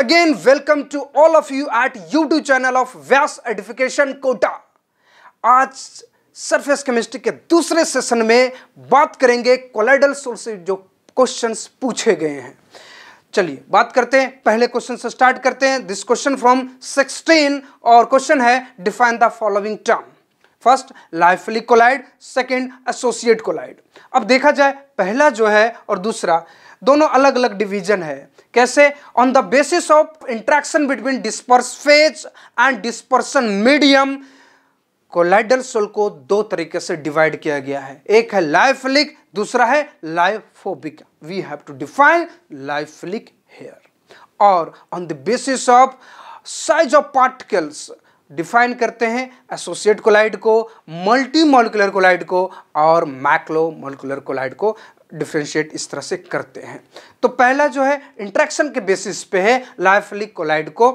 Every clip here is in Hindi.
Again welcome to all of you at YouTube channel of Vyas edification Kota आज सरफेस केमिस्ट्री के दूसरे सेशन में बात करेंगे कोलाइडल सोल से जो क्वेश्चंस पूछे गए हैं चलिए बात करते हैं पहले क्वेश्चन से स्टार्ट करते हैं दिस क्वेश्चन फ्रॉम सिक्सटीन और क्वेश्चन है define the following term first lyophilic colloid second associate colloid अब देखा जाए पहला जो है और दूसरा दोनों अलग अलग डिवीजन है कैसे on the basis of interaction between disperse phase and dispersion medium colloidal sol को दो तरीके से डिवाइड किया गया है एक है लाइफलिक दूसरा है lyophobic we have to define lyophilic here और on the basis of size of particles define करते हैं एसोसिएट कोलाइड को मल्टी मोलिकुलर कोलाइड को और मैक्लो मोलिकुलर कोलाइड को डिफ्रेंशिएट इस तरह से करते हैं तो पहला जो है इंट्रैक्शन के बेसिस पे है लाइफलिक कोलाइड को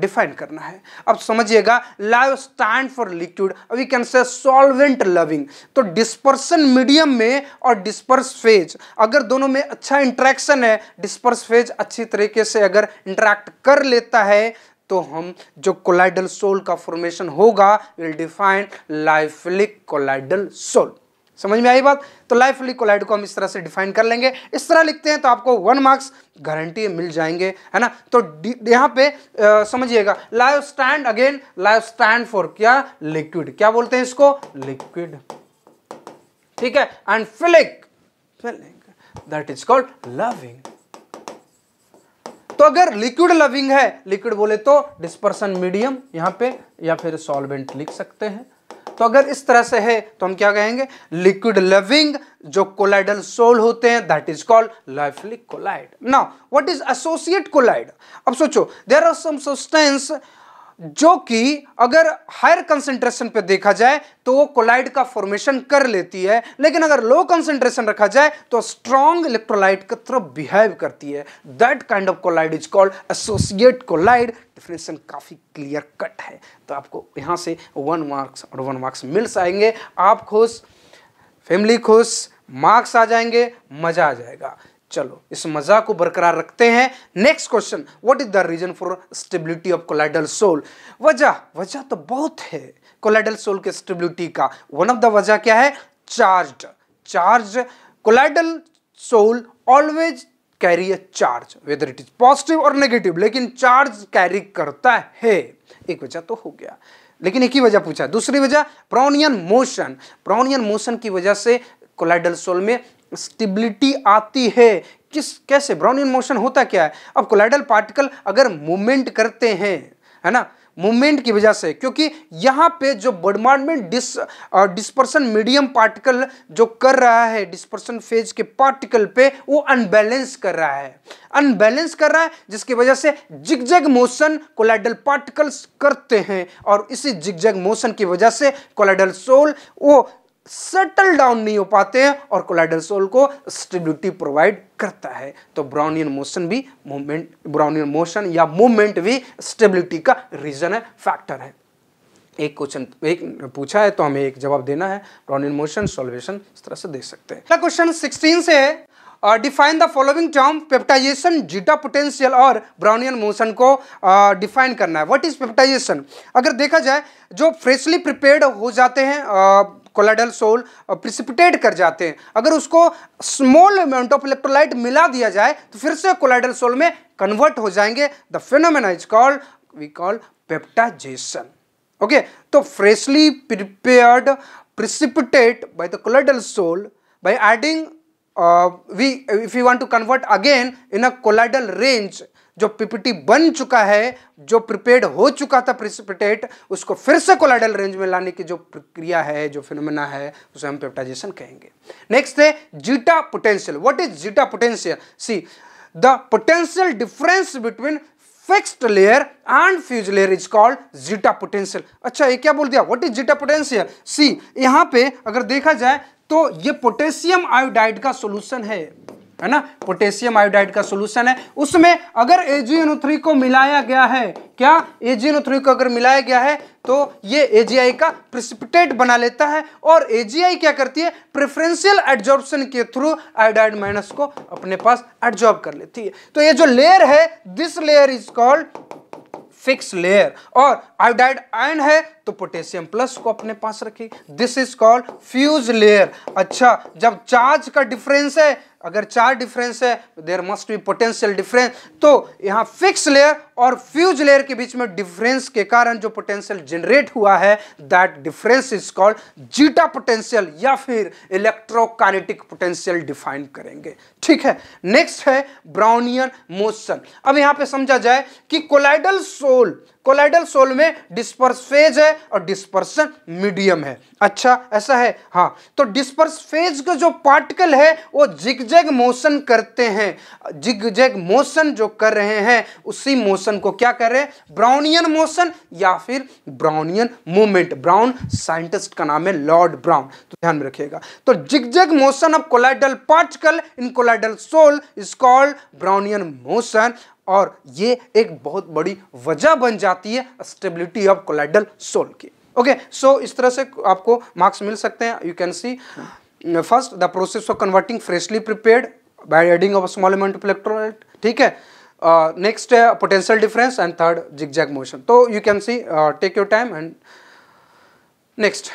डिफाइन uh, करना है अब समझिएगा lyo stand for liquid we can say solvent loving तो डिस्पर्सन मीडियम में और डिस्पर्स फेज अगर दोनों में अच्छा इंट्रैक्शन है डिस्पर्स फेज अच्छी तरीके से अगर इंट्रैक्ट कर लेता है तो हम जो कोलाइडल सोल का फॉर्मेशन होगा will define lyophilic colloidal sol समझ में आई बात तो लाइफ कोलाइड को हम इस तरह से डिफाइन कर लेंगे इस तरह लिखते हैं तो आपको वन मार्क्स गारंटी मिल जाएंगे है ना तो यहाँ पे समझिएगा lyo stand again lyo stand for क्या लिक्विड क्या बोलते हैं इसको लिक्विड ठीक है and philic feeling that is called loving तो अगर लिक्विड लविंग है लिक्विड बोले तो डिस्पर्सन मीडियम यहां पे या फिर सॉल्वेंट लिख सकते हैं तो अगर इस तरह से है तो हम क्या कहेंगे लिक्विड लविंग जो कोलाइडल सोल होते हैं that is called lyophilic colloid now what is associate colloid अब सोचो देर आर सम सब्सटेंस जो कि अगर हायर कंसेंट्रेशन पे देखा जाए तो वो कोलाइड का फॉर्मेशन कर लेती है लेकिन अगर लो कंसेंट्रेशन रखा जाए तो स्ट्रॉन्ग इलेक्ट्रोलाइट की तरफ बिहेव करती है that kind of colloid is called associate colloid definition काफ़ी क्लियर कट है तो आपको यहां से वन मार्क्स और वन मार्क्स मिल जाएंगे आप खुश फैमिली खुश मार्क्स आ जाएंगे मज़ा आ जाएगा चलो इस मजा को बरकरार रखते हैं next question what is the reason for stability of colloidal sol वजह वजह तो बहुत है कोलाइडल सोल के स्टेबिलिटी का वन ऑफ द वजह क्या है charge charge colloidal sol always carry a charge whether it is positive और नेगेटिव लेकिन चार्ज कैरी करता है एक वजह तो हो गया लेकिन एक ही वजह पूछा दूसरी वजह प्रोनियन मोशन प्रोनियन मोशन की वजह से कोलाइडल सोल में स्टेबिलिटी आती है किस कैसे ब्राउन इन मोशन होता क्या है अब कोलाइडल पार्टिकल अगर मूवमेंट करते हैं है ना मूवमेंट की वजह से क्योंकि यहाँ पे जो बर्डमार्ड में डिस डिस्पर्सन मीडियम पार्टिकल जो कर रहा है डिस्पर्सन फेज के पार्टिकल पे वो अनबैलेंस कर रहा है अनबैलेंस कर रहा है जिसकी वजह से जिगजग मोशन कोलाइडल पार्टिकल्स करते हैं और इसी जिगजग मोशन की वजह से कोलाइडल सोल वो सेटल डाउन नहीं हो पाते हैं और कोलाइडोसोल को स्टेबिलिटी प्रोवाइड करता है तो ब्राउनियन मोशन भी मूवमेंट ब्राउनियन मोशन या मूवमेंट भी स्टेबिलिटी का रीजन है फैक्टर है एक क्वेश्चन एक पूछा है तो हमें एक जवाब देना है ब्राउनियन मोशन सॉल्वेशन इस तरह से दे सकते हैं अगला क्वेश्चन 16 से है define the following term peptization zeta potential और ब्राउनियन मोशन को डिफाइन uh, करना है व्हाट इज पेप्टाइजेशन अगर देखा जाए जो फ्रेशली प्रिपेयर्ड हो जाते हैं uh, कोलाइडल सोल प्रिसिपिटेट कर जाते हैं अगर उसको स्मॉल अमाउंट ऑफ इलेक्ट्रोलाइट मिला दिया जाए तो फिर से कोलाइडल सोल में कन्वर्ट हो जाएंगे the phenomena is called we call peptization okay तो freshly prepared precipitate by the colloidal sol by adding uh, we if we want to convert again in a colloidal range जो पीपीटी बन चुका है जो प्रिपेड हो चुका था प्रिसिपिटेट उसको फिर से कोलाइडल रेंज में लाने की जो प्रक्रिया है जो फिनोमेना है उसे हम पेप्टाइजेशन कहेंगे नेक्स्ट है zeta potential what is zeta potential see the potential difference between fixed layer and fuse layer is called zeta potential अच्छा ये क्या बोल दिया what is zeta potential see यहाँ पे अगर देखा जाए तो ये पोटेशियम आयोडाइड का सोल्यूशन है है ना पोटेशियम आयोडाइड का सोल्यूशन है उसमें अगर एजीएनओ थ्री को मिलाया गया है क्या एजीएनओ थ्री को अगर मिलाया गया है तो ये एजीआई का प्रिसिपिटेट बना लेता है और एजीआई क्या करती है प्रेफरेंशियल एडजॉर्प्शन के थ्रू आयोडाइड माइनस को अपने पास एडजॉर्ब कर लेती है तो ये जो लेयर है this layer is called fix layer और आयोडाइड आयन है तो पोटेशियम प्लस को अपने पास रखिए this is called fuse layer अच्छा जब चार्ज का डिफरेंस है अगर चार डिफरेंस है there must be potential difference तो यहाँ फिक्स लेयर और फ्यूज लेयर के बीच में डिफरेंस के कारण जो पोटेंशियल जनरेट हुआ है that difference is called zeta potential या फिर इलेक्ट्रोकाइनेटिक पोटेंशियल डिफाइन करेंगे ठीक है नेक्स्ट है ब्राउनियन मोशन अब यहाँ पे समझा जाए कि कोलाइडल सोल कोलाइडल सोल में डिस्पर्स फेज है और डिस्पर्सन मीडियम है अच्छा ऐसा है हाँ तो डिस्पर्स फेज का जो पार्टिकल है वो जिगजैग मोशन करते हैं जिगजैग मोशन जो कर रहे हैं उसी मोशन को क्या कर रहे हैं ब्राउनियन मोशन या फिर ब्राउनियन मूवमेंट ब्राउन साइंटिस्ट का नाम है लॉर्ड ब्राउन तो ध्यान में रखिएगा तो zigzag motion of colloidal particle in colloidal sol is called Brownian motion और ये एक बहुत बड़ी वजह बन जाती है स्टेबिलिटी ऑफ कोलाइडल सोल की ओके सो इस तरह से आपको मार्क्स मिल सकते हैं you can see first the process of converting freshly prepared by adding of small amount of electrolyte ठीक है नेक्स्ट uh, है potential difference and third jag motion तो you can see take your time and next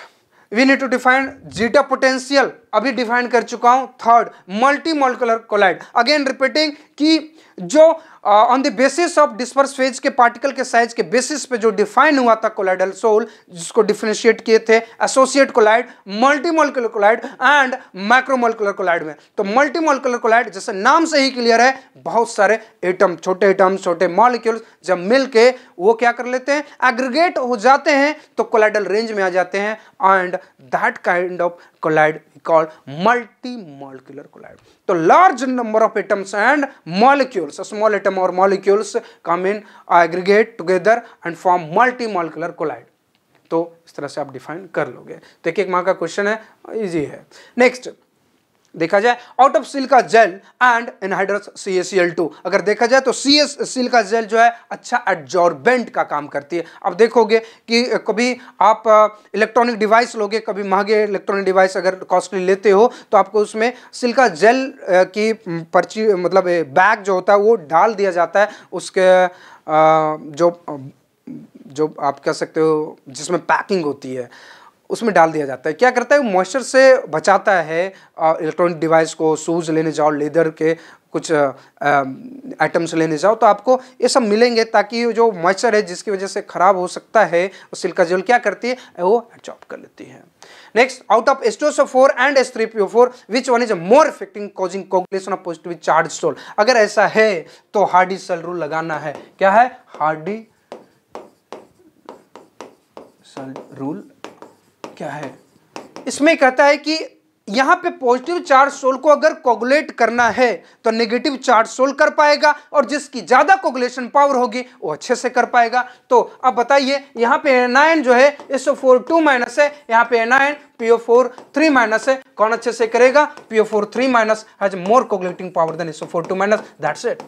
we need to define zeta potential अभी डिफाइन कर चुका हूं third multi molecular colloid again repeating कि जो on the basis of disperse phase के पार्टिकल के साइज के बेसिस पे जो डिफाइन हुआ था कोलाइडल सोल जिसको डिफ्रेंशिएट किए थे associate colloid multimolecular colloid and micromolecular colloid में तो मल्टीमोलिकुलर कोलाइड जैसे नाम से ही क्लियर है बहुत सारे एटम छोटे एटम छोटे मॉलिक्यूल जब मिल के वो क्या कर लेते हैं एग्रीगेट हो जाते हैं तो कोलाइडल रेंज में आ जाते हैं and that kind of colloid called multi-molecular collide. So large number of atoms and molecules, small atom or molecules come in, aggregate together and form multi-molecular collide. तो इस तरह से आप डिफाइन कर लोगे तो एक एक मार्क का क्वेश्चन है इजी है नेक्स्ट देखा जाए out of silica gel and anhydrous C S two अगर देखा जाए तो सी एस सिल्का जेल जो है अच्छा एडजॉर्बेंट का काम करती है अब देखोगे कि कभी आप इलेक्ट्रॉनिक डिवाइस लोगे कभी महंगे इलेक्ट्रॉनिक डिवाइस अगर कॉस्टली लेते हो तो आपको उसमें सिल्का जेल की पर्ची मतलब बैग जो होता है वो डाल दिया जाता है उसके जो जो आप कह सकते हो जिसमें पैकिंग होती है उसमें डाल दिया जाता है क्या करता है मॉइस्चर से बचाता है इलेक्ट्रॉनिक डिवाइस को शूज़ लेने जाओ लेदर के कुछ आइटम्स लेने जाओ तो आपको ये सब मिलेंगे ताकि जो मॉइस्चर है जिसकी वजह से ख़राब हो सकता है वो सिल्का जेल क्या करती है वो एडजॉप कर लेती है next out of S four and S three P four which one is more effecting causing coagulation of positive charge sol अगर ऐसा है तो हार्डी सेल रूल लगाना है क्या है हार्डी सल रूल क्या है इसमें कहता है कि यहाँ पे पॉजिटिव चार्ज सोल को अगर कोगुलेट करना है तो नेगेटिव चार्ज सोल कर पाएगा और जिसकी ज़्यादा कोगुलेशन पावर होगी वो अच्छे से कर पाएगा तो अब बताइए यहाँ पे एनायन जो है एसओ फोर टू माइनस है यहाँ पे anion O four three minus है कौन अच्छे से करेगा PO four three minus has more coagulating power than SO four two minus that's it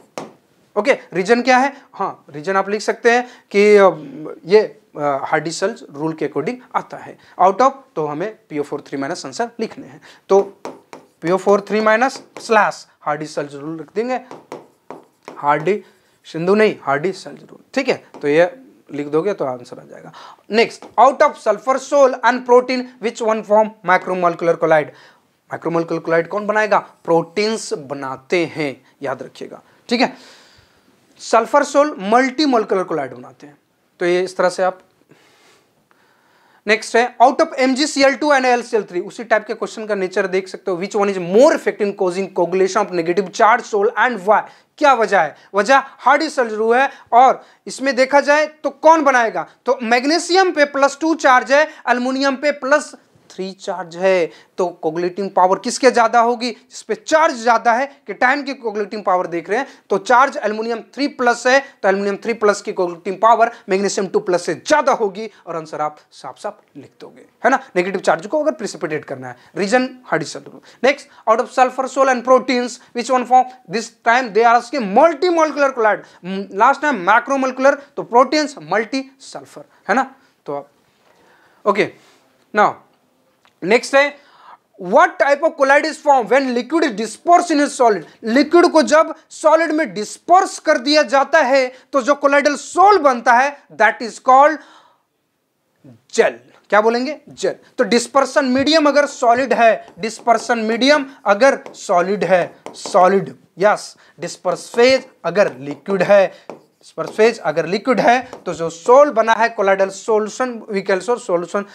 okay reason क्या है हाँ रीजन आप लिख सकते हैं कि ये हार्डी सेल्स रूल के अकॉर्डिंग आता है आउट ऑफ तो हमें PO four three minus answer लिखने हैं तो PO four three minus slash Hardy Schulze rule लिख देंगे हार्डी सिंधु नहीं हार्डी सेल्स रूल ठीक है तो ये लिख दोगे तो आंसर आ जाएगा next out of sulphur sol and protein which one form micromolecular colloid micromolecular colloid कौन बनाएगा प्रोटीन्स बनाते हैं याद रखिएगा ठीक है sulphur sol multi molecular colloid बनाते हैं तो ये इस तरह से आप नेक्स्ट है out of M G C L two and L C L three उसी टाइप के क्वेश्चन का नेचर देख सकते हो which one is more effect in causing coagulation of negative charge sol and why क्या वजह है वजह हार्ड सर्जरू है और इसमें देखा जाए तो कौन बनाएगा तो मैग्नीशियम पे प्लस टू चार्ज है अल्मोनियम पे प्लस थ्री चार्ज है तो कोगुलेटिंग पावर किसके ज़्यादा होगी जिस पर चार्ज ज़्यादा है कि किटाइन की कोगुलेटिंग पावर देख रहे हैं तो चार्ज एल्यूमिनियम थ्री प्लस है तो एल्यूमिनियम थ्री प्लस की coagulating power magnesium two plus से ज़्यादा होगी और आंसर आप साफ साफ लिख दोगे है ना नेगेटिव चार्ज को अगर प्रिसिपिटेट करना है रीजन हार्डिसल next out of sulphur sol and proteins which one form this time they are asking multi molecular colloid last time macro molecular तो प्रोटीन्स मल्टी सल्फर है ना तो आप ओके नाउ नेक्स्ट है what type of colloid is form when liquid disperse in solid liquid को जब सॉलिड में डिस्पोर्स कर दिया जाता है तो जो कोलाइडल सोल बनता है दैट इज कॉल्ड जेल क्या बोलेंगे जेल तो डिस्पर्सन मीडियम अगर सॉलिड है डिस्पर्सन मीडियम अगर सॉलिड है सॉलिड यस डिस्पर्स फेज अगर लिक्विड है डिस्पर्स फेज अगर लिक्विड है तो जो सोल बना है colloidal solution we call sol solution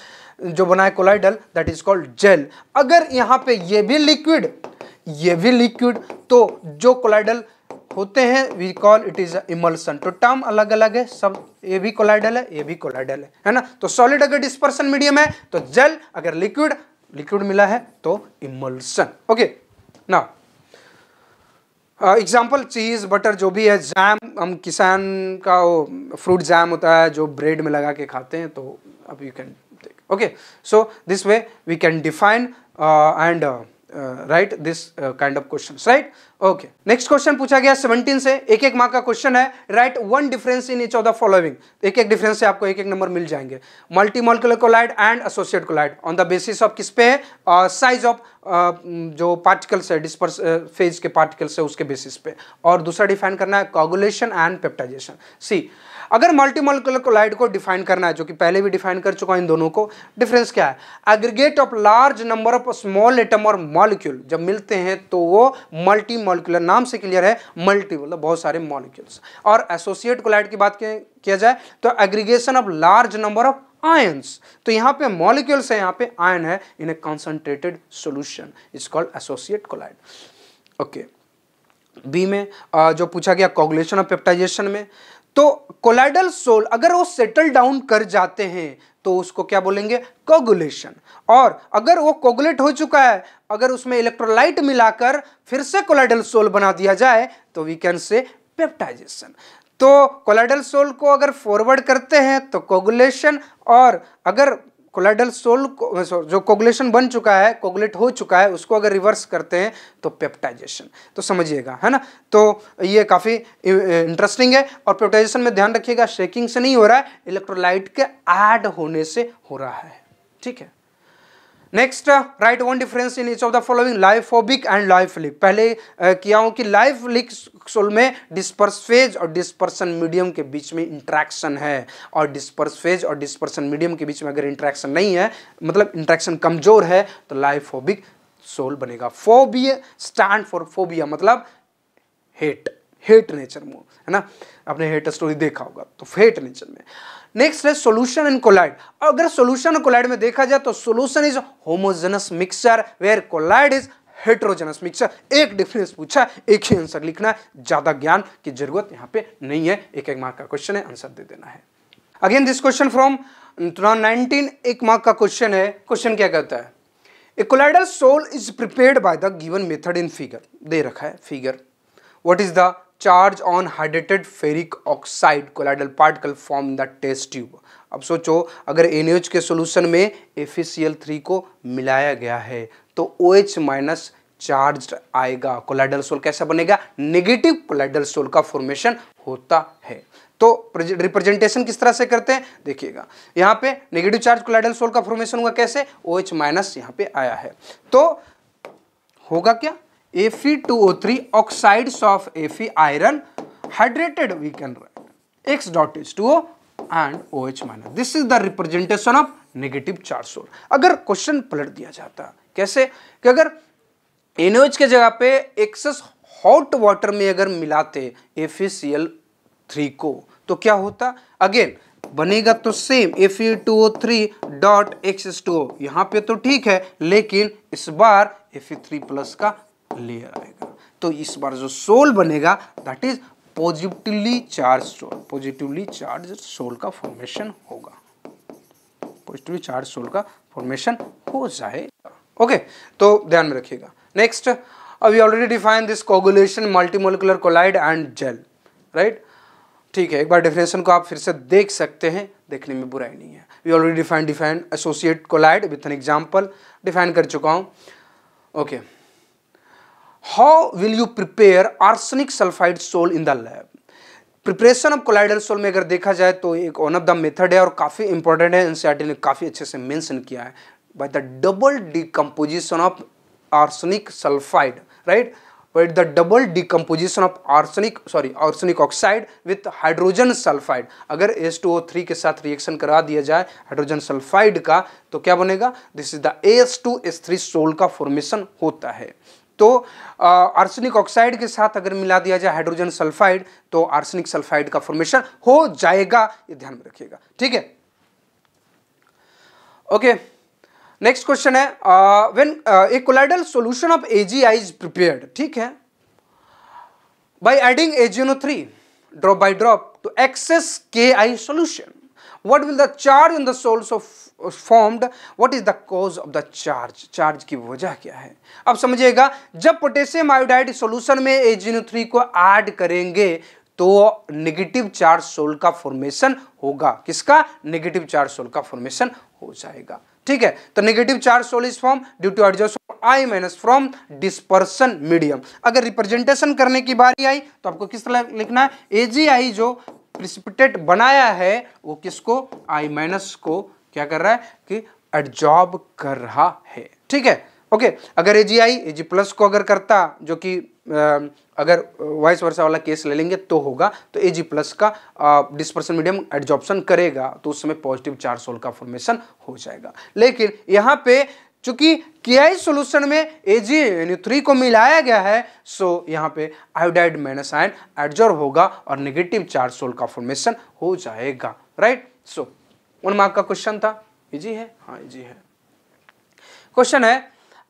जो बना है colloidal that is called gel अगर यहाँ पे ये भी लिक्विड ये भी लिक्विड तो जो कोलाइडल होते हैं we call it is emulsion तो टर्म अलग अलग है सब ये भी कोलाइडल है ये भी कोलाइडल है है ना तो सॉलिड अगर डिस्पर्सन मीडियम है तो जेल अगर लिक्विड लिक्विड मिला है तो इमल्सन ओके ना एग्जाम्पल चीज़ बटर जो भी है जैम हम किसान का फ्रूट जैम होता है जो ब्रेड में लगा के खाते हैं तो अब you can okay so this way we can define uh, and right uh, uh, uh, kind of questions right okay next question पूछा गया 17 से एक एक मार्क का क्वेश्चन है right one difference in each of the following एक एक डिफरेंस से आपको एक एक नंबर मिल जाएंगे multi molecular colloid and associate colloid on the basis of किस पे है size uh, of uh, mm, जो पार्टिकल्स है डिस्पर्स फेज uh, के पार्टिकल्स है उसके बेसिस पे और दूसरा डिफाइन करना है कॉगुलेशन एंड पेप्टाइजेशन सी अगर मल्टी कोलाइड को डिफाइन करना है जो कि पहले भी डिफाइन कर चुका है इन दोनों को डिफरेंस क्या है aggregate of large number of small atom और मॉलिक्यूल जब मिलते हैं तो वो मल्टी मोलिकुलर नाम से क्लियर है मल्टी मतलब बहुत सारे मॉलिक्यूल्स और एसोसिएट कोलाइड की बात किया जाए तो aggregation of large number of ions तो यहाँ पे मॉलिक्यूल्स है यहाँ पे आयन है in a concentrated solution is called associate colloid okay B में जो पूछा गया कॉगुलेशन ऑफ पेप्टाइजेशन में तो कोलाइडल सोल अगर वो सेटल डाउन कर जाते हैं तो उसको क्या बोलेंगे कोगुलेशन और अगर वो कोगुलेट हो चुका है अगर उसमें इलेक्ट्रोलाइट मिलाकर फिर से कोलाइडल सोल बना दिया जाए तो वी कैन से पेप्टाइजेशन तो कोलाइडल सोल को अगर फॉरवर्ड करते हैं तो कोगुलेशन और अगर कोलाइडल सोल जो कोगुलेशन बन चुका है कोगुलेट हो चुका है उसको अगर रिवर्स करते हैं तो पेप्टाइजेशन तो समझिएगा है ना तो ये काफ़ी इंटरेस्टिंग है और पेप्टाइजेशन में ध्यान रखिएगा शेकिंग से नहीं हो रहा है इलेक्ट्रोलाइट के ऐड होने से हो रहा है ठीक है next right one difference in each of the following lyophobic and lyophilic पहले uh, किया हूं कि लाइफलिक सोल में डिस्पर्स फेज और डिस्पर्सन मीडियम के बीच में इंट्रैक्शन है और डिस्पर्स फेज और डिस्पर्सन मीडियम के बीच में अगर इंट्रैक्शन नहीं है मतलब इंट्रैक्शन कमजोर है तो लाइफोबिक सोल बनेगा फोबिया स्टैंड फॉर फोबिया मतलब हेट हेट नेचर मोड है ना आपने हेट स्टोरी देखा होगा तो हेट नेचर में नेक्स्ट है सोल्यूशन एंड कोलाइड अगर सोल्यूशन और कोलाइड में देखा जाए तो solution is homogeneous mixture where colloid is heterogeneous mixture एक डिफरेंस पूछा एक ही आंसर लिखना है ज्यादा ज्ञान की जरूरत यहाँ पे नहीं है एक एक मार्क का क्वेश्चन है आंसर दे देना है again this question from nineteen एक मार्क का क्वेश्चन है क्वेश्चन क्या कहता है a colloidal sol is prepared by the given method in figure दे रखा है figure what is the charge on hydrated ferric oxide colloidal particle form the test tube अब सोचो अगर एन के सोल्यूशन में एफ थ्री को मिलाया गया है तो ओ OH माइनस चार्ज आएगा कोलाइडल सोल कैसा बनेगा नेगेटिव कोलाइडल सोल का फॉर्मेशन होता है तो रिप्रेजेंटेशन किस तरह से करते हैं देखिएगा यहाँ पे नेगेटिव चार्ज कोलाइडल सोल का फॉर्मेशन हुआ कैसे ओ OH माइनस यहाँ पे आया है तो होगा क्या Fe2O3 oxides of Fe iron hydrated we can write X dot H2O and OH minus. This is the representation of negative charge source. अगर question पलट दिया जाता कैसे कि अगर एनओएच के जगह पे excess hot water में अगर मिलाते FeCl3 को तो क्या होता Again बनेगा तो same F E two O three dot X two यहाँ पे तो ठीक है लेकिन इस बार एफ ई थ्री प्लस का लेयर आएगा तो इस बार जो सोल बनेगा that is positively charge sol positively charge sol का फॉर्मेशन होगा पॉजिटिवली चार्ज सोल का फॉर्मेशन हो जाएगा ओके तो ध्यान में रखिएगा नेक्स्ट अब you already define this coagulation multimolecular colloid and gel right ठीक है एक बार डेफिनेशन को आप फिर से देख सकते हैं देखने में बुराई नहीं है we already define define associate colloid with an example define कर चुका हूँ okay okay. how will you prepare arsenic sulfide sole in the lab preparation of colloidal sol में अगर देखा जाए तो एक वन ऑफ द मेथड है और काफ़ी इंपॉर्टेंट है एनसीईआरटी ने काफ़ी अच्छे से मेंशन किया है by the double decomposition of arsenic sulphide right by the double decomposition of arsenic sorry arsenic oxide with hydrogen sulphide अगर थ्री के साथ रिएक्शन करा दिया जाए हाइड्रोजन सल्फाइड का तो क्या बनेगा this is the three sol का फॉर्मेशन होता है तो आर्सेनिक ऑक्साइड के साथ अगर मिला दिया जाए हाइड्रोजन सल्फाइड तो आर्सेनिक सल्फाइड का फॉर्मेशन हो जाएगा ये ध्यान में रखिएगा ठीक है ओके नेक्स्ट क्वेश्चन है when a colloidal solution of A G I is prepared ठीक है adding by three drop by drop to excess K I solution what will the charge on the soles of uh, formed what is the cause of the charge charge की वजह क्या है अब समझिएगा जब पोटेशियम आयोडाइड सॉल्यूशन में एजीनो को ऐड करेंगे तो नेगेटिव चार्ज सोल का फॉर्मेशन होगा किसका नेगेटिव चार्ज सोल का फॉर्मेशन हो जाएगा ठीक है तो negative charge sol is form due to adjust I minus from dispersion medium अगर रिप्रेजेंटेशन करने की बारी आई तो आपको किस तरह लिखना है एजीआई जो प्रिसिपिटेट बनाया है वो किसको आई माइनस को क्या कर रहा है कि एडजॉर्ब कर रहा है ठीक है ओके अगर ए जी आई ए जी प्लस को अगर करता जो कि अगर वाइस वर्षा वाला केस ले लेंगे तो होगा तो ए जी प्लस का डिस्पर्सन मीडियम एडजॉर्प्शन करेगा तो उस समय पॉजिटिव चार्ज सोल का फॉर्मेशन हो जाएगा लेकिन यहाँ पे चूंकि के सोल्यूशन में ए थ्री को मिलाया गया है सो यहाँ पे आयोडाइड माइनस आयन एडजर्व होगा और नेगेटिव चार्ज सोल का फॉर्मेशन हो जाएगा राइट सो उन मार्क का क्वेश्चन था इजी है हाँ इजी है क्वेश्चन है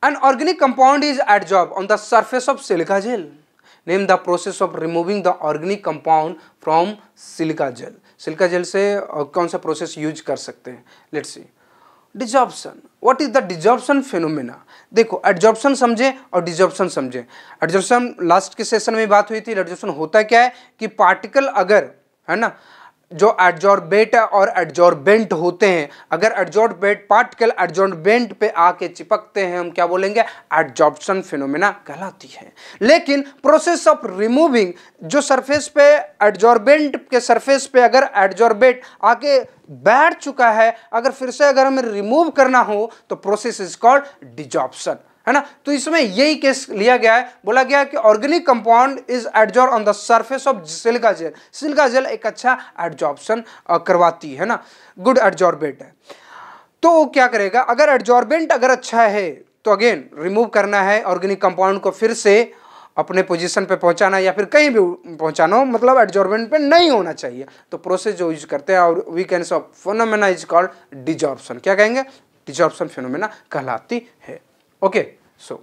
an organic compound is adsorb on the surface of silica gel name the process of removing the organic compound from silica gel silica gel से uh, कौन सा प्रोसेस यूज कर सकते हैं let's see desorption what is the desorption phenomena देखो एडजॉर्प्शन समझे और डिजॉर्प्शन समझें एडजॉर्प्शन लास्ट के सेशन में बात हुई थी एडजॉर्प्शन होता क्या है कि पार्टिकल अगर है ना जो एडजॉर्बेट और एडजॉर्बेंट होते हैं अगर एडजॉर्बेट पार्टिकल एडजॉर्बेंट पे आके चिपकते हैं हम क्या बोलेंगे एडजॉर्प्शन फिनोमेना कहलाती है लेकिन प्रोसेस ऑफ रिमूविंग जो सरफेस पे एडजॉर्बेंट के सरफेस पे अगर एडजॉर्बेट आके बैठ चुका है अगर फिर से अगर हमें रिमूव करना हो तो प्रोसेस इज कॉल्ड डिजॉप्शन है ना तो इसमें यही केस लिया गया है बोला गया कि organic compound is adsorb on the surface of silica gel silica gel एक अच्छा एडजॉर्प्शन करवाती है ना गुड एडजॉर्बेंट है तो वो क्या करेगा अगर एडजॉर्बेंट अगर अच्छा है तो अगेन रिमूव करना है ऑर्गेनिक कंपाउंड को फिर से अपने पोजीशन पे पहुंचाना या फिर कहीं भी पहुंचाना हो मतलब एडजॉर्बेंट पे नहीं होना चाहिए तो प्रोसेस जो यूज करते हैं और we can saw phenomena is called desorption क्या कहेंगे डिजॉर्बसन फिनोमेना कहलाती है okay so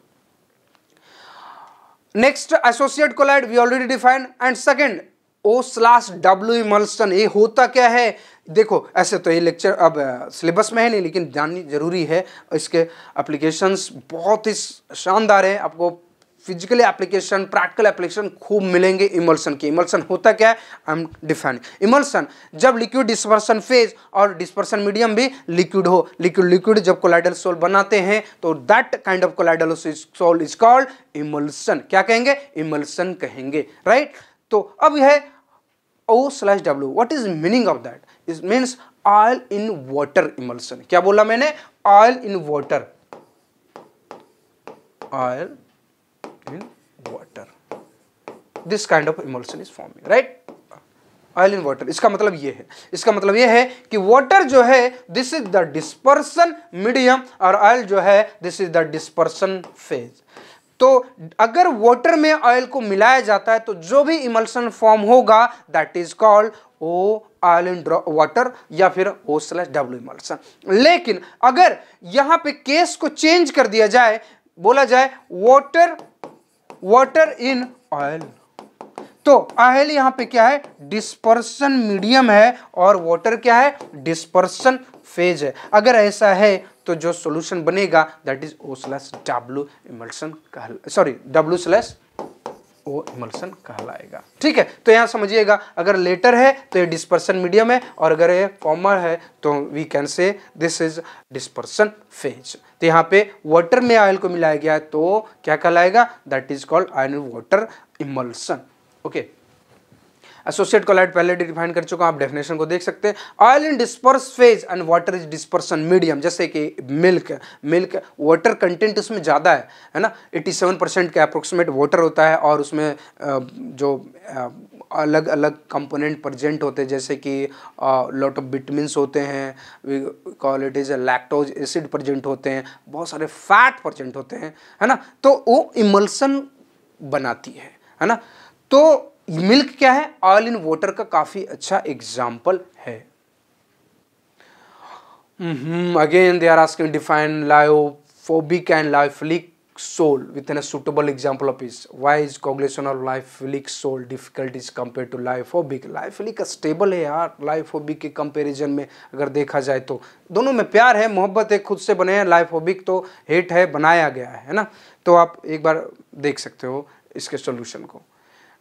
next associate collide we already defined and second O slash W emulsion ये होता क्या है देखो ऐसे तो ये लेक्चर अब सिलेबस में है नहीं लेकिन जाननी जरूरी है इसके एप्लीकेशंस बहुत ही शानदार है आपको फिजिकल एप्लीकेशन प्रैक्टिकल एप्लीकेशन खूब मिलेंगे इमल्सन के इमल्सन होता क्या है आई एम डिफाइन इमल्सन जब लिक्विड डिस्पर्सन फेज और डिस्पर्सन मीडियम भी लिक्विड हो लिक्विड लिक्विड जब कोलाइडल सोल बनाते हैं तो that kind of colloidal sol is called emulsion क्या कहेंगे इमल्सन कहेंगे राइट right? तो अब यह O slash W what is meaning of that is means oil in water emulsion क्या बोला मैंने oil in water oil in water this kind of emulsion is forming right Oil in water. इसका मतलब ये है इसका मतलब ये है कि water जो है this is the dispersion medium और oil जो है this is the dispersion phase. तो अगर वाटर में ऑयल को मिलाया जाता है तो जो भी इमल्सन फॉर्म होगा that is called O oil in water या फिर ओ स्लैश डब्ल्यू इमल्सन लेकिन अगर यहाँ पे केस को चेंज कर दिया जाए बोला जाए वाटर वाटर इन ऑयल तो ऑयल यहां पे क्या है डिस्पर्सन मीडियम है और वाटर क्या है डिस्पर्सन फेज है अगर ऐसा है तो जो सॉल्यूशन बनेगा that is O slash W emulsion sorry W slash O emulsion कहलाएगा ठीक है तो यहां समझिएगा अगर लेटर है तो ये डिस्पर्सन मीडियम है और अगर ये फॉर्मर है तो we can say this is dispersion phase तो यहाँ पे वाटर में ऑयल को मिलाया गया है तो क्या कहलाएगा that is called ion water emulsion okay associate colloid पहले डिफाइन कर चुका हूं आप डेफिनेशन को देख सकते हैं oil in disperse phase and water is dispersion medium जैसे कि मिल्क मिल्क वाटर कंटेंट उसमें ज़्यादा है है ना 87 परसेंट का अप्रोक्सीमेट वाटर होता है और उसमें जो अलग अलग कंपोनेंट प्रजेंट होते हैं जैसे कि लॉट ऑफ विटमिन होते हैं call it is lactose acid present होते हैं बहुत सारे फैट प्रजेंट होते हैं है ना तो वो इमल्सन बनाती है है ना तो मिल्क क्या है ऑयल इन वाटर का काफ़ी अच्छा एग्जाम्पल है again they are asking define lyophobic and lyophilic soul with a suitable example of is is is cognition of life leak soul difficulties compared to life और बिक लाइफ लिक स्टेबल है यार लाइफ और बिक के कंपैरिजन में अगर देखा जाए तो दोनों में प्यार है मोहब्बत है खुद से बने हैं लाइफ ओबिक तो हेट है बनाया गया है ना तो आप एक बार देख सकते हो इसके सोल्यूशन को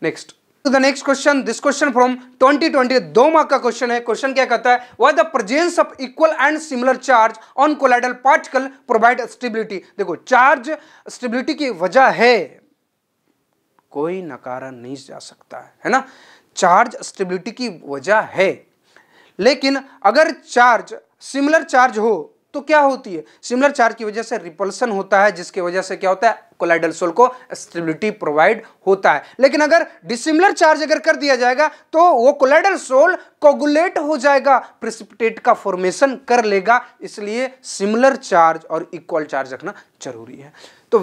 next to the next question this question from twenty twenty दो मार्क का क्वेश्चन है क्वेश्चन क्या कहता है why the presence of equal and similar charge on colloidal particle provide stability देखो चार्ज स्टेबिलिटी की वजह है कोई नकारा नहीं जा सकता है है ना चार्ज स्टेबिलिटी की वजह है लेकिन अगर चार्ज सिमिलर चार्ज हो तो क्या होती है सिमिलर चार्ज की वजह से रिपल्सन होता है जिसकी वजह से क्या होता है कोलाइडल सोल को स्टेबिलिटी प्रोवाइड होता है लेकिन अगर डिसिमिलर चार्ज अगर कर दिया जाएगा तो वो कोलाइडल सोल कोगुलेट हो जाएगा प्रिसिपिटेट का फॉर्मेशन कर लेगा इसलिए सिमिलर चार्ज और इक्वल चार्ज रखना जरूरी है तो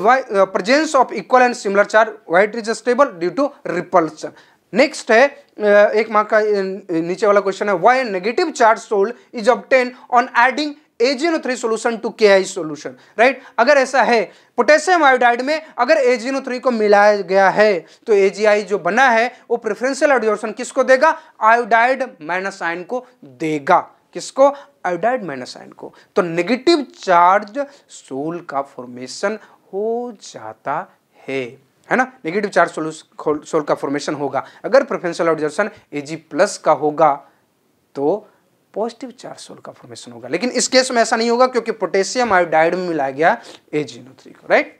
presence of equal and similar charge white is stable due to repulsion next है uh, एक मार्क का uh, नीचे वाला क्वेश्चन है why negative charge sold is obtain on adding A G N O solution to K I solution right अगर ऐसा है पोटेशियम आयोडाइड में अगर एजीनो थ्री को मिलाया गया है तो एजीआई जो बना है वो प्रेफरेंशियल एडजॉर्शन किसको देगा आयोडाइड माइनस आयन को देगा किसको आयोडाइड माइनस आयन को तो नेगेटिव चार्ज सोल का फॉर्मेशन हो जाता है है ना नेगेटिव चार्ज सोल का फॉर्मेशन होगा अगर preferential observation A G plus का होगा तो पॉजिटिव चार्ज सोल का फॉर्मेशन होगा लेकिन इस केस में ऐसा नहीं होगा क्योंकि पोटेशियम आयोडाइड में मिलाया गया ए जीनो थ्री को राइट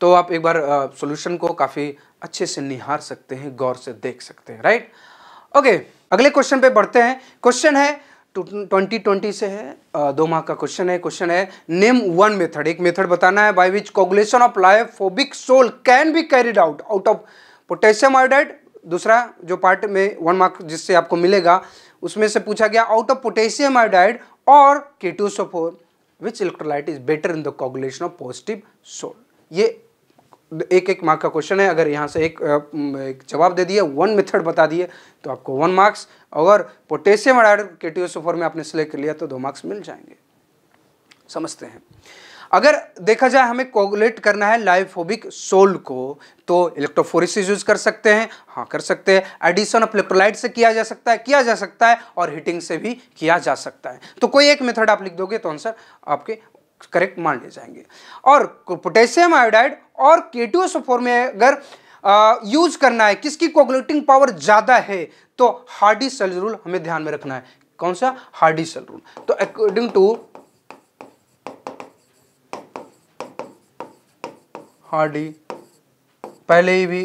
तो आप एक बार सॉल्यूशन को काफ़ी अच्छे से निहार सकते हैं गौर से देख सकते हैं राइट ओके अगले क्वेश्चन पे बढ़ते हैं क्वेश्चन है 2020 से है दो माह का क्वेश्चन है क्वेश्चन है नेम वन मेथड एक मेथड बताना है by which coagulation of lyophobic sol can be carried out out of potassium iodide दूसरा जो पार्ट में वन मार्क जिससे आपको मिलेगा उसमें से पूछा गया आउट ऑफ पोटेशियम आयोडाइड और K two S O four which electrolyte is better in the coagulation of positive sol ये एक एक मार्क का क्वेश्चन है अगर यहाँ से एक, एक जवाब दे दिए वन मेथड बता दिए तो आपको वन मार्क्स अगर पोटेशियम आयोडाइड केटोसोफोर में आपने सेलेक्ट कर लिया तो दो मार्क्स मिल जाएंगे समझते हैं अगर देखा जाए हमें कोगुलेट करना है लाइफोबिक सोल को तो इलेक्ट्रोफोरिस यूज कर सकते हैं हाँ कर सकते हैं एडिशन ऑफ इलेक्ट्रोलाइट से किया जा सकता है किया जा सकता है और हीटिंग से भी किया जा सकता है तो कोई एक मेथड आप लिख दोगे तो आंसर आपके करेक्ट मान ले जाएंगे और पोटेशियम आयोडाइड और के में अगर यूज करना है किसकी कोगुलेटिंग पावर ज़्यादा है तो हार्डी सेल रूल हमें ध्यान में रखना है कौन सा हार्डी सेल रूल तो अकॉर्डिंग टू हार्डी पहले ही भी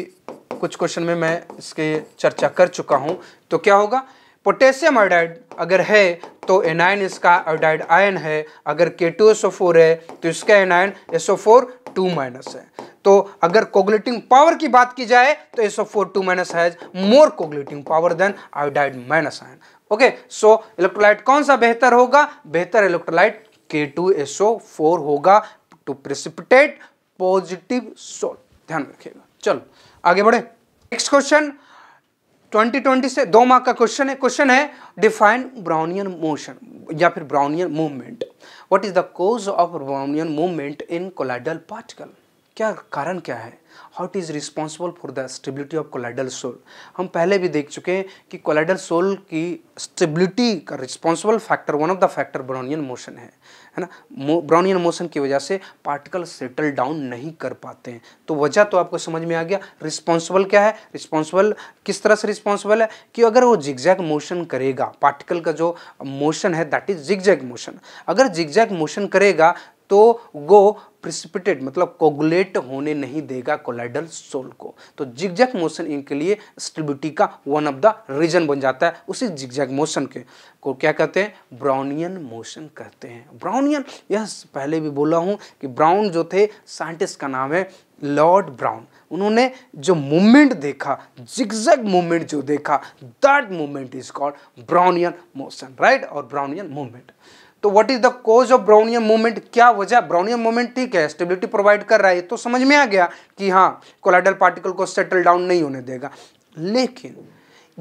कुछ क्वेश्चन में मैं इसके चर्चा कर चुका हूं तो क्या होगा पोटेशियम आयोडाइड अगर है तो एनायन इसका आयोडाइड आयन है अगर के टू एस फोर है तो इसका anion S O four two minus है तो अगर कोगुलेटिंग पावर की बात की जाए तो S O four two minus has more coagulating power than iodide minus ion okay so electrolyte कौन सा बेहतर होगा बेहतर electrolyte K two S O four होगा टू प्रेसिपिटेट पॉजिटिव सोल ध्यान रखिएगा चलो आगे बढ़े नेक्स्ट क्वेश्चन 2020 से दो मार्क का क्वेश्चन है क्वेश्चन है डिफाइन ब्राउनियन मोशन या फिर Brownian movement what is the cause of Brownian movement in colloidal particle क्या कारण क्या है how it is responsible for the stability of colloidal sol हम पहले भी देख चुके हैं कि कोलाइडल सोल की स्टेबिलिटी का responsible factor one of the factor Brownian motion है है ना ब्राउनियन मोशन की वजह से पार्टिकल सेटल डाउन नहीं कर पाते हैं तो वजह तो आपको समझ में आ गया रिस्पॉन्सिबल क्या है रिस्पॉन्सिबल किस तरह से रिस्पॉन्सिबल है कि अगर वो जिगजैग मोशन करेगा पार्टिकल का जो मोशन है दैट इज जिगजैग मोशन अगर जिगजैग मोशन करेगा तो वो प्रिसिपिटेड मतलब कोगुलेट होने नहीं देगा कोलाइडल सोल को तो जिगजैग मोशन इनके लिए स्टेबिलिटी का वन ऑफ द रीजन बन जाता है उसी जिगजैग मोशन के को क्या कहते हैं ब्राउनियन मोशन कहते हैं ब्राउनियन यह पहले भी बोला हूँ कि ब्राउन जो थे साइंटिस्ट का नाम है लॉर्ड ब्राउन उन्होंने जो मूवमेंट देखा जिगजैग मूवमेंट जो देखा that movement is called Brownian motion right और ब्राउनियन मूवमेंट तो what is the cause of Brownian movement क्या वजह ब्राउनियर मूवमेंट ठीक है स्टेबिलिटी प्रोवाइड कर रहा है तो समझ में आ गया कि हाँ कोलाइडल पार्टिकल को सेटल डाउन नहीं होने देगा लेकिन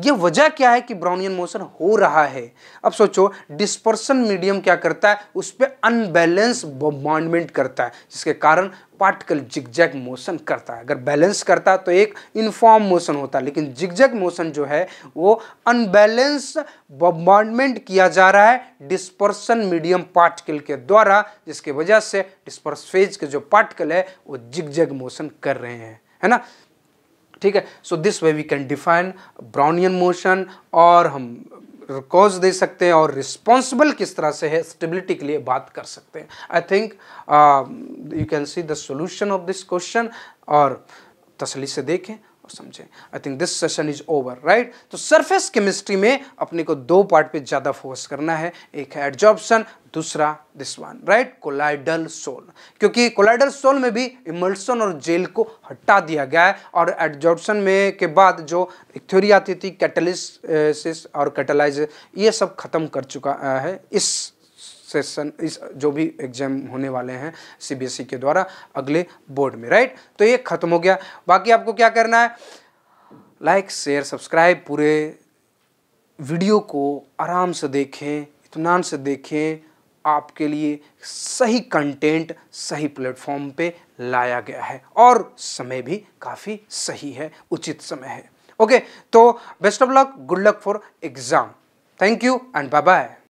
ये वजह क्या है कि ब्राउनियन मोशन हो रहा है अब सोचो डिस्पर्सन मीडियम क्या करता है उस पर अनबैलेंस बॉन्डमेंट करता है जिसके कारण पार्टिकल जिगजैग मोशन करता है अगर बैलेंस करता है तो एक इनफॉर्म मोशन होता है लेकिन जिगजैग मोशन जो है वो अनबैलेंस बॉन्डमेंट किया जा रहा है डिस्पर्सन मीडियम पार्टिकल के द्वारा जिसके वजह से डिस्पर्स फेज के जो पार्टिकल है वो जिगजैग मोशन कर रहे हैं है ना ठीक है so this way we can define Brownian motion और हम कॉज दे सकते हैं और रिस्पॉन्सिबल किस तरह से है स्टेबिलिटी के लिए बात कर सकते हैं I think you can see the solution of this question और तसली से देखें और समझें I think this session is over right तो सरफेस केमिस्ट्री में अपने को दो पार्ट पे ज़्यादा फोकस करना है एक है एडजॉर्प्शन दूसरा this one right colloidal sol क्योंकि कोलाइडल सोल में भी इमल्सन और जेल को हटा दिया गया है और एडजॉर्प्शन में के बाद जो थ्योरी आती थी कैटलिस uh, और कैटलाइज ये सब खत्म कर चुका uh, है इस सेशन इस जो भी एग्जाम होने वाले हैं सीबीएसई e के द्वारा अगले बोर्ड में राइट तो ये खत्म हो गया बाकी आपको क्या करना है लाइक शेयर सब्सक्राइब पूरे वीडियो को आराम से देखें इतमान से देखें आपके लिए सही कंटेंट सही प्लेटफॉर्म पे लाया गया है और समय भी काफ़ी सही है उचित समय है ओके तो best of luck good luck for exam thank you and bye bye